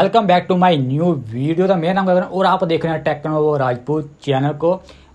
welcome back to my new video तो मेरा नाम गगन और आप देख रहे हैं टेक्नो राजपूत चैनल को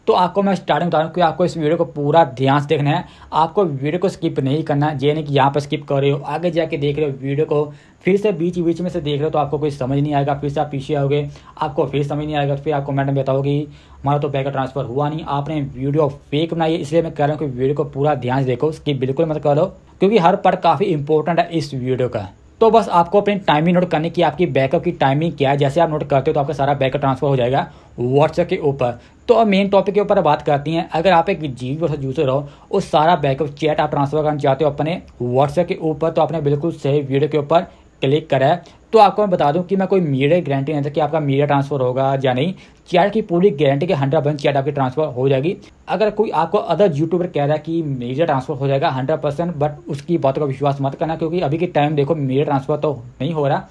तो आपको मैं स्टार्टिंग बता रहा हूँ कि आपको इस वीडियो को पूरा ध्यान से देखना है आपको वीडियो को स्किप नहीं करना है जैन कि यहाँ पर स्किप कर रहे हो आगे जाके देख रहे हो वीडियो को फिर से बीच बीच में से देख रहे हो तो आपको कोई समझ नहीं आएगा फिर से आप पीछे आओगे आपको फिर समझ नहीं आएगा फिर आपको मैडम बताओगे हमारा तो पैकेट ट्रांसफर हुआ नहीं आपने वीडियो फेक बनाई है इसलिए मैं कह रहा हूँ कि वीडियो को पूरा ध्यान से देखो स्किप बिल्कुल मत करो क्योंकि हर पार्ट काफ़ी इंपॉर्टेंट है इस वीडियो का तो बस आपको अपनी टाइमिंग नोट करने की आपकी बैकअप की टाइमिंग क्या है जैसे आप नोट करते हो तो आपका सारा बैकअप ट्रांसफर हो जाएगा व्हाट्सएप के ऊपर तो अब मेन टॉपिक के ऊपर बात करती हैं अगर आप एक जी वर्सेज यूज़र हो उस सारा बैकअप चैट आप ट्रांसफर करना चाहते हो अपने व्हाट्सएप के ऊपर तो आपने बिल्कुल सही वीडियो के ऊपर क्लिक करा है तो आपको मैं बता दूं कि मैं कोई मीडिया गारंटी नहीं था कि आपका मीडिया ट्रांसफर होगा या नहीं चैट की पूरी गारंटी के हंड्रेड परसेंट चैट आपकी ट्रांसफर हो जाएगी अगर कोई आपको अदर यूट्यूबर कह रहा है कि मीडिया ट्रांसफर हो जाएगा हंड्रेड परसेंट बट उसकी बातों का विश्वास मत करना क्योंकि अभी के टाइम देखो मीडिया ट्रांसफर तो नहीं हो रहा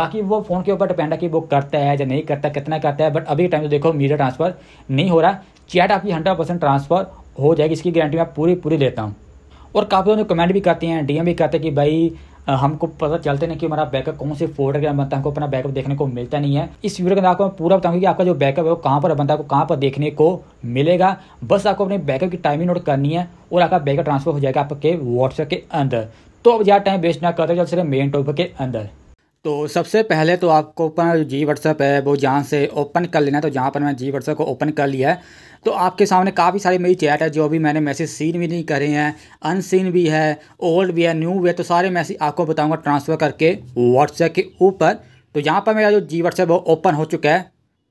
बाकी वो फ़ोन के ऊपर डिपेंड है कि वो करता है या नहीं करता कितना करता है बट अभी के टाइम तो देखो मीडिया ट्रांसफर नहीं हो रहा चैट आपकी हंड्रेड परसेंट ट्रांसफर हो जाएगी इसकी गारंटी मैं पूरी पूरी लेता हूँ और काफ़ी लोग कमेंट भी करते हैं डीएम भी करते हैं कि भाई हमको पता चलते नहीं कि हमारा बैकअप कौन से फोल्डर के बंदा हमको अपना बैकअप देखने को मिलता नहीं है इस वीडियो के अंदर आपको मैं पूरा बताऊंगा कि आपका जो बैकअप है वो कहाँ पर बंदा को कहाँ पर देखने को मिलेगा बस आपको अपने बैकअप की टाइमिंग नोट करनी है और आपका बैकअप ट्रांसफर हो जाएगा आपके व्हाट्सएप के अंदर तो अब ज़्यादा टाइम वेस्ट ना करते जल्द से मेन टॉपिक के अंदर तो सबसे पहले तो आपको अपना जी व्हाट्सएप है वो जहाँ से ओपन कर लेना है तो जहाँ पर मैं जी व्हाट्सएप को ओपन कर लिया है तो आपके सामने काफ़ी सारी मेरी चैट है जो अभी मैंने मैसेज सीन भी नहीं करे हैं अनसीन भी है ओल्ड भी है न्यू भी है तो सारे मैसेज आपको बताऊँगा ट्रांसफ़र करके व्हाट्सएप के ऊपर तो यहाँ पर मेरा जो जी व्हाट्सएप वो ओपन हो चुका है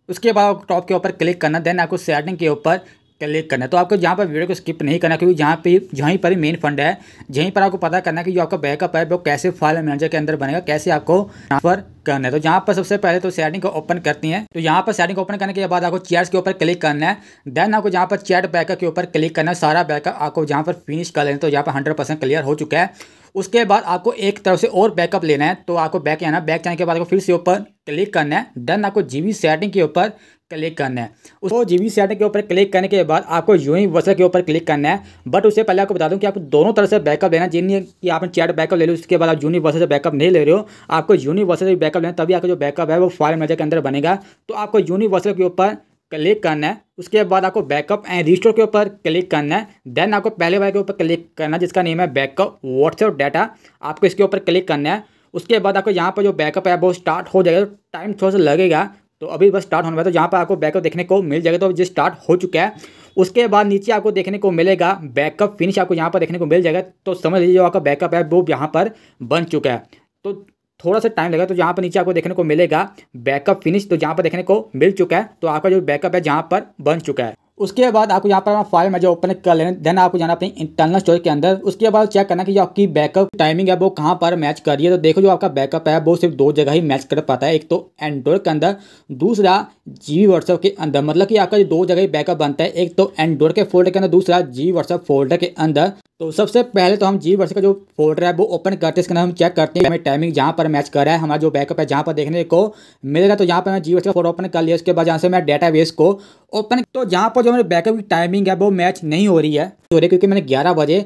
उसके बाद टॉप के ऊपर क्लिक करना देन आपको सेटिंग के ऊपर क्लिक करना है तो आपको जहाँ पर वीडियो को स्किप नहीं करना क्योंकि जहाँ पे यहीं पर ही मेन फंड है यहीं पर आपको पता करना है कि जो आपका बैकअप है वो कैसे फाइल मैनेजर के अंदर बनेगा कैसे आपको ट्रांसफर करना है तो यहाँ पर सबसे पहले तो सेटिंग को ओपन करती है तो यहाँ पर सेटिंग को ओपन करने के बाद आपको चैट्स के ऊपर क्लिक करना है देन आपको जहाँ पर चैट बैकअप के ऊपर क्लिक करना है सारा बैकअप आपको जहाँ पर फिनिश कर लेना तो यहाँ पर हंड्रेड क्लियर हो चुका है उसके बाद आपको एक तरफ से और बैकअप लेना है तो आपको बैक आना बैक जाने के बाद आपको फिर से ऊपर क्लिक करना है देन आपको जीवी सेटिंग के ऊपर क्लिक करना है उसको जीवी सेटिंग के ऊपर क्लिक करने के बाद आपको यूनिवर्सल के ऊपर क्लिक करना है बट उससे पहले आपको बता दूं कि आपको दोनों तरह से बैकअप लेना है जिन कि आपने चैट बैकअप ले लो उसके बाद आप यूनिवर्सल से बैकअप नहीं ले रहे हो आपको यूनिवर्सल से बैकअप लेना तभी आपका जो बैकअप है वो फाइल मैजर के अंदर बनेगा तो आपको यूनिवर्सल के ऊपर क्लिक करना है उसके बाद आपको बैकअप एंड रिस्टोर के ऊपर क्लिक करना है देन आपको पहले वाले के ऊपर क्लिक करना है जिसका नेम है बैकअप व्हाट्सएप डाटा आपको इसके ऊपर क्लिक करना है उसके बाद आपको यहाँ पर जो बैकअप है वो स्टार्ट हो जाएगा टाइम थोड़ा सा लगेगा तो अभी बस स्टार्ट होने वाला तो यहाँ पर आपको बैकअप देखने को मिल जाएगा तो जिस स्टार्ट हो चुका है उसके बाद नीचे आपको देखने को मिलेगा बैकअप फिनिश आपको यहाँ पर देखने को मिल जाएगा तो समझ लीजिए जो आपका बैकअप है वो यहाँ पर बन चुका है तो थोड़ा सा टाइम लगेगा तो जहाँ पर नीचे आपको देखने को मिलेगा बैकअप फिनिश तो जहाँ पर देखने को मिल चुका है तो आपका जो बैकअप है जहाँ पर बन चुका है उसके बाद आपको यहाँ पर अपना फाइल में जो ओपन कर लेना देन आपको जाना अपनी इंटरनल स्टोरेज के अंदर उसके बाद चेक करना कि जो आपकी बैकअप टाइमिंग है वो कहाँ पर मैच कर रही है तो देखो जो आपका बैकअप है वो सिर्फ दो जगह ही मैच कर पाता है एक तो एंड्रॉयड के अंदर दूसरा जी व्हाट्सअप के अंदर मतलब कि आपका जो दो जगह ही बैकअप बनता है एक तो एंड्रॉयड के फोल्डर के अंदर दूसरा जी व्हाट्सअप फोल्डर के अंदर तो सबसे पहले तो हम जी वर्ष का जो फोल्डर है वो ओपन करते हैं इसके अंदर हम चेक करते हैं हमें टाइमिंग जहाँ पर मैच कर रहा है हमारा जो बैकअप है जहाँ पर देखने को मिल रहा है तो यहाँ पर मैं जी वर्ष का फोल्डर ओपन कर लिया उसके बाद जहाँ से मैं डेटा बेस को ओपन तो जहाँ पर जो मेरे बैकअप की टाइमिंग है वो मैच नहीं हो रही है रही क्योंकि मैंने ग्यारह बजे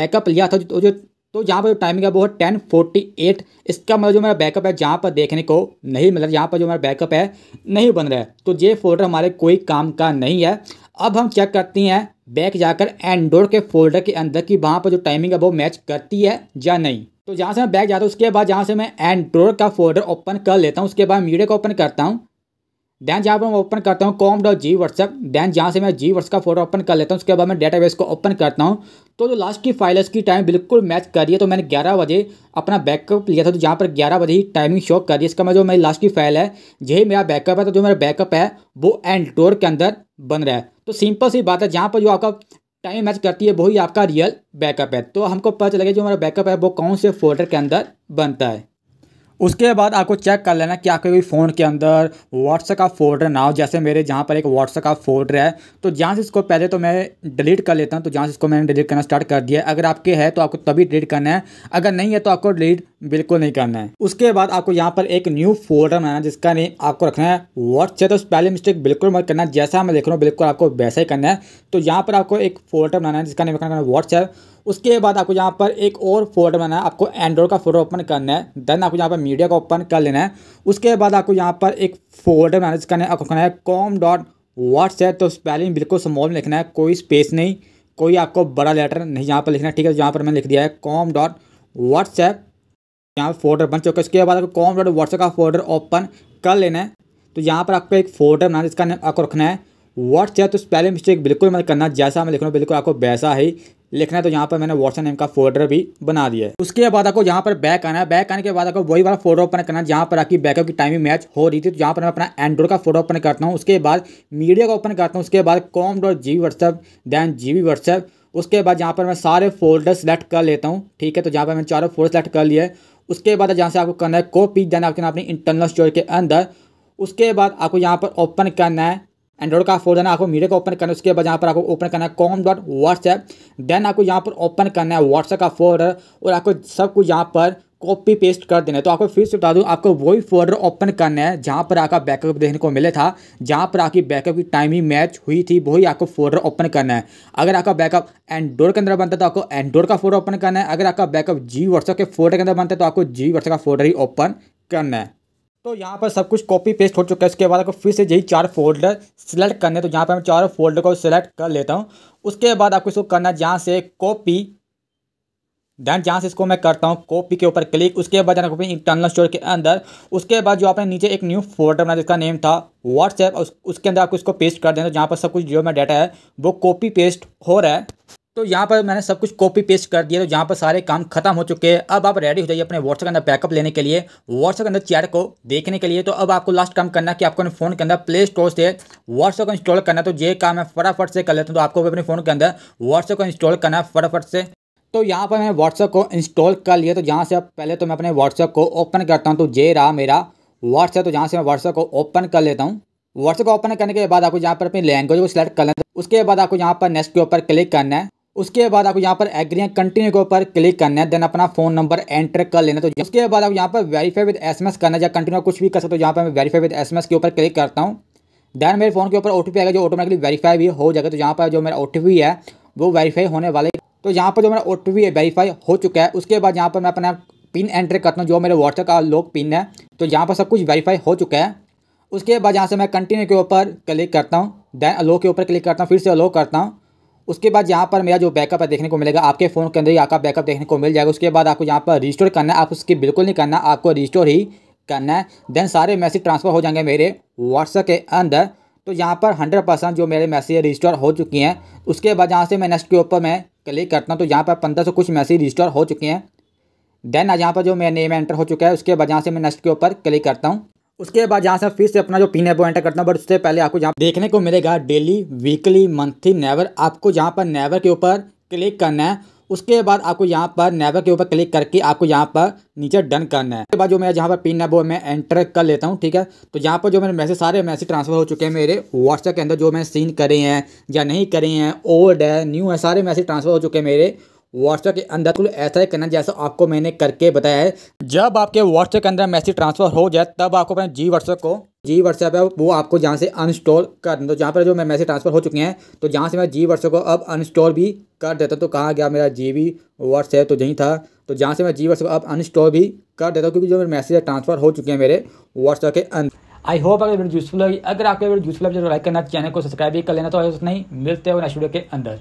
बैकअप लिया था तो जो तो जहाँ पर जो टाइमिंग है वो है टेन फोर्टी एट इसका मतलब जो मेरा बैकअप है जहाँ पर देखने को नहीं मिल रहा यहाँ पर जो मेरा बैकअप है नहीं बन रहा है तो ये फोल्डर हमारे कोई काम का नहीं है अब हम चेक करती हैं बैक जाकर एंड्रॉयड के फोल्डर के अंदर कि वहाँ पर जो टाइमिंग है वो मैच करती है या नहीं तो जहाँ से मैं बैक जाता हूँ उसके बाद जहाँ से मैं एंड्रॉयड का फोल्डर ओपन कर लेता हूँ उसके बाद मीडिया को ओपन करता हूँ दैन जहाँ पर मैं ओपन करता हूँ com dot G WhatsApp then जहाँ से मैं जी व्हाट्सअप का फोटो ओपन कर लेता हूँ उसके बाद मैं डेटाबेस को ओपन करता हूँ तो जो लास्ट की फाइल है उसकी टाइम बिल्कुल मैच कर रही है तो मैंने ग्यारह बजे अपना बैकअप लिया था तो जहाँ पर ग्यारह बजे ही टाइमिंग शो कर रही है इसका मैं मतलब जो मेरी लास्ट की फाइल है यही मेरा बैकअप है तो जो मेरा बैकअप है वो एंड डोर के अंदर बन रहा है तो सिंपल सी बात है जहाँ पर जो आपका टाइम मैच करती है वही आपका रियल बैकअप है तो हमको पता चलेगा जो हमारा बैकअप है वो कौन से फोल्डर के अंदर बनता है उसके बाद आपको चेक कर लेना कि आपके कोई फ़ोन के अंदर व्हाट्सएप का फोल्डर ना हो जैसे मेरे जहाँ पर एक व्हाट्सएप का फोल्डर है तो जहाँ से इसको पहले तो मैं डिलीट कर लेता हूँ तो जहाँ से इसको मैंने डिलीट करना स्टार्ट कर दिया अगर आपके है तो आपको तभी डिलीट करना है अगर नहीं है तो आपको डिलीट बिल्कुल नहीं करना है उसके बाद आपको यहाँ पर एक न्यू फोल्डर बनाना जिसका नेम आपको रखना है व्हाट्सएप तो पहले मिस्टेक बिल्कुल मत करना जैसा मैं लिख रहा हूँ बिल्कुल आपको वैसा ही करना है तो यहाँ पर आपको एक फोल्डर बनाना है जिसका नेम रखना व्हाट्सएप उसके बाद आपको यहाँ पर एक और फोल्डर बनाना है आपको एंड्रॉइड का फोल्डर ओपन करना है देन आपको यहाँ पर मीडिया का ओपन कर लेना है उसके बाद आपको यहाँ पर एक फोल्डर करना है आपको करना है कॉम डॉट व्हाट्सएप तो स्पेलिंग बिल्कुल स्मॉल में लिखना है कोई स्पेस नहीं कोई आपको बड़ा लेटर नहीं यहाँ पर लिखना है ठीक है तो यहाँ पर मैंने लिख दिया है कॉम डॉट व्हाट्सएप यहाँ पर फोल्डर बन चुका है उसके बाद आपको कॉम डॉट व्हाट्सएप का फोल्डर ओपन कर लेना है तो यहाँ पर आपको एक फोल्डर बनाना है जिसका आपको रखना है व्हाट्सएप तो स्पेलिंग मिस्टेक बिल्कुल मत करना जैसा मैं लिख रहा हूँ बिल्कुल आपको वैसा ही लिखना है तो यहाँ पर मैंने व्हाट्सएप नेम का फोल्डर भी बना दिया है उसके बाद आपको यहाँ पर बैक आना है बैक आने के बाद आपको वही वाला फोटो ओपन करना है जहाँ पर आपकी बैकअप की टाइमिंग मैच हो रही थी तो यहाँ पर मैं अपना एंड्रॉइड का फोटो ओपन करता हूँ उसके बाद मीडिया का ओपन करता हूँ उसके बाद com dot G WhatsApp then G V WhatsApp उसके बाद यहाँ पर मैं सारे फोल्डर सेलेक्ट कर लेता हूँ ठीक है तो जहाँ पर मैंने चारों फोल्डर सेलेक्ट कर लिया है उसके बाद जहाँ से आपको करना है कॉपी देना आपके अपनी इंटरनल स्टोर के अंदर उसके बाद आपको यहाँ पर ओपन करना है एंड्रॉइड का फोर देना आपको मीडिया का ओपन करना उसके बाद यहाँ पर आपको ओपन करना है कॉम डॉट व्हाट्सएप देन आपको यहाँ पर ओपन करना है व्हाट्सएप का फोल्डर और आपको सब कुछ यहाँ पर कॉपी पेस्ट कर देना है तो आपको फिर से बता दूँ आपको वही फोल्डर ओपन करना है जहाँ पर आपका बैकअप देखने को मिला था जहाँ पर आपकी बैकअप की टाइमिंग मैच हुई थी वही आपको फोल्डर ओपन करना है अगर आपका बैकअप एंड्रॉइड के अंदर बनता है तो आपको एंड्रॉइड का फोल्डर ओपन करना है अगर आपका बैकअप जी व्हाट्सएप के फोल्डर के अंदर बनता है तो आपको जी व्हाट्सएप का फोल्डर ही ओपन करना है तो यहाँ पर सब कुछ कॉपी पेस्ट हो चुका है उसके बाद आपको फिर से यही चार फोल्डर सेलेक्ट करने तो यहाँ पर मैं चार फोल्डर को सिलेक्ट कर लेता हूँ उसके बाद आपको इसको करना जहाँ से कॉपी देन जहाँ से इसको मैं करता हूँ कॉपी के ऊपर क्लिक उसके बाद जाना इंटरनल स्टोर के अंदर उसके बाद जो आपने नीचे एक न्यू फोल्डर बनाया जिसका नेम था व्हाट्सएप उस, उसके अंदर आपको इसको पेस्ट कर देना तो जहाँ पर सब कुछ जो मेरा डाटा है वो कॉपी पेस्ट हो रहा है तो यहाँ पर मैंने सब कुछ कॉपी पेस्ट कर दिया तो यहाँ पर सारे काम खत्म हो चुके हैं अब आप रेडी हो जाइए अपने व्हाट्सएप के अंदर बैकअप लेने के लिए व्हाट्सएप के अंदर चैट को देखने के लिए तो अब आपको लास्ट काम करना कि आपको अपने फ़ोन के अंदर प्ले स्टोर से व्हाट्सएप को इंस्टॉल करना तो ये काम मैं फटाफट से कर लेता हूँ तो आपको भी अपने फ़ोन के अंदर व्हाट्सएप को इंस्टॉल करना है फटाफट से तो यहाँ पर मैंने व्हाट्सएप को इंस्टॉल कर लिया तो यहाँ से अब पहले तो मैं अपने व्हाट्सएप को ओपन करता हूँ तो ये रहा मेरा व्हाट्सएप तो यहाँ से मैं व्हाट्सएप को ओपन कर लेता हूँ व्हाट्सएप को ओपन करने के बाद आपको यहाँ पर अपनी लैंग्वेज को सिलेक्ट कर लेना उसके बाद आपको यहाँ पर नेक्स्ट के ऊपर क्लिक करना है उसके बाद आपको यहाँ पर एग्री कंटिन्यू के ऊपर क्लिक करना है देन अपना फोन नंबर एंटर कर लेना तो उसके बाद आप यहाँ पर वेरीफाई विद एसएमएस करना है या कंटिन्यू कुछ भी कर सकते हो तो यहाँ पर मैं वेरीफाई विद एसएमएस के ऊपर क्लिक करता हूँ देन मेरे फोन के ऊपर ओ आएगा जो ऑटोमेटिकली वेरीफाई भी हो जाएगा तो यहाँ पर जो मेरा ओ है वो वेरीफाई होने वाले तो यहाँ पर जो मेरा ओ है वेरीफाई हो चुका है उसके बाद यहाँ पर मैं अपना पिन एंटर करता हूँ जो मेरे व्हाट्सएप का लॉक पिन है तो यहाँ पर सब कुछ वेरीफाई हो चुका है उसके बाद यहाँ से मैं कंटिन्यू के ऊपर क्लिक करता हूँ देन अलो के ऊपर क्लिक करता हूँ फिर से अलो करता हूँ उसके बाद यहाँ पर मेरा जो बैकअप है देखने को मिलेगा आपके फ़ोन के अंदर ही आपका बैकअप देखने को मिल जाएगा उसके बाद आपको यहाँ पर रिस्टोर करना है आप उसकी बिल्कुल नहीं करना आपको रिस्टोर ही करना है देन सारे मैसेज ट्रांसफ़र हो जाएंगे मेरे व्हाट्सएप के अंदर तो यहाँ पर हंड्रेड परसेंट जो मेरे मैसेज रिस्टोर हो चुकी हैं उसके बाद यहाँ से मैं नेक्स्ट के ऊपर मैं क्लिक करता हूँ तो यहाँ पर पंद्रह सौ कुछ मैसेज रिस्टोर हो चुके हैं देन यहाँ पर जो मेरा नेम एंटर हो चुका है उसके बाद यहाँ से मैं नेक्स्ट के ऊपर क्लिक करता हूँ उसके बाद यहाँ से फिर से अपना जो पिन है वो एंटर करना बट उससे पहले आपको जहाँ देखने को मिलेगा डेली वीकली मंथली नेवर आपको जहाँ पर नेवर के ऊपर क्लिक करना है उसके बाद आपको यहाँ पर नेवर के ऊपर क्लिक करके आपको यहाँ पर नीचे डन करना है उसके बाद जो मेरा यहाँ पर पिन है वो मैं एंटर कर लेता हूँ ठीक है तो यहाँ पर जो मेरे मैसेज सारे मैसेज ट्रांसफर हो चुके हैं मेरे व्हाट्सएप के अंदर जो मैं सीन करे हैं या नहीं करे हैं ओल्ड है न्यू है सारे मैसेज ट्रांसफर हो चुके हैं मेरे व्हाट्सएप के अंदर कुछ ऐसा ही करना जैसा आपको मैंने करके बताया है जब आपके व्हाट्सएप के अंदर मैसेज ट्रांसफर हो जाए तब आपको अपने जी व्हाट्सएप को जी व्हाट्सएप है वो आपको जहाँ से अनस्टॉल कर तो जहाँ पर जो मैं मैसेज ट्रांसफर हो चुके हैं तो जहाँ से मैं जी व्हाट्सएप को अब अनस्टॉल भी कर देता हूँ तो कहाँ गया मेरा जी वी व्हाट्सएप तो यहीं था तो जहाँ से मैं जी व्हाट्सएप अब अनस्टॉल भी कर देता हूँ क्योंकि जो मेरे मैसेज ट्रांसफर हो चुके हैं मेरे व्हाट्सएप के अंदर आई होप अगर वीडियो यूजफुल अगर आपको वीडियो यूजफुल लाइक तो करना चैनल को सब्सक्राइब भी कर लेना तो नहीं मिलते हो नेक्स्ट वीडियो के अंदर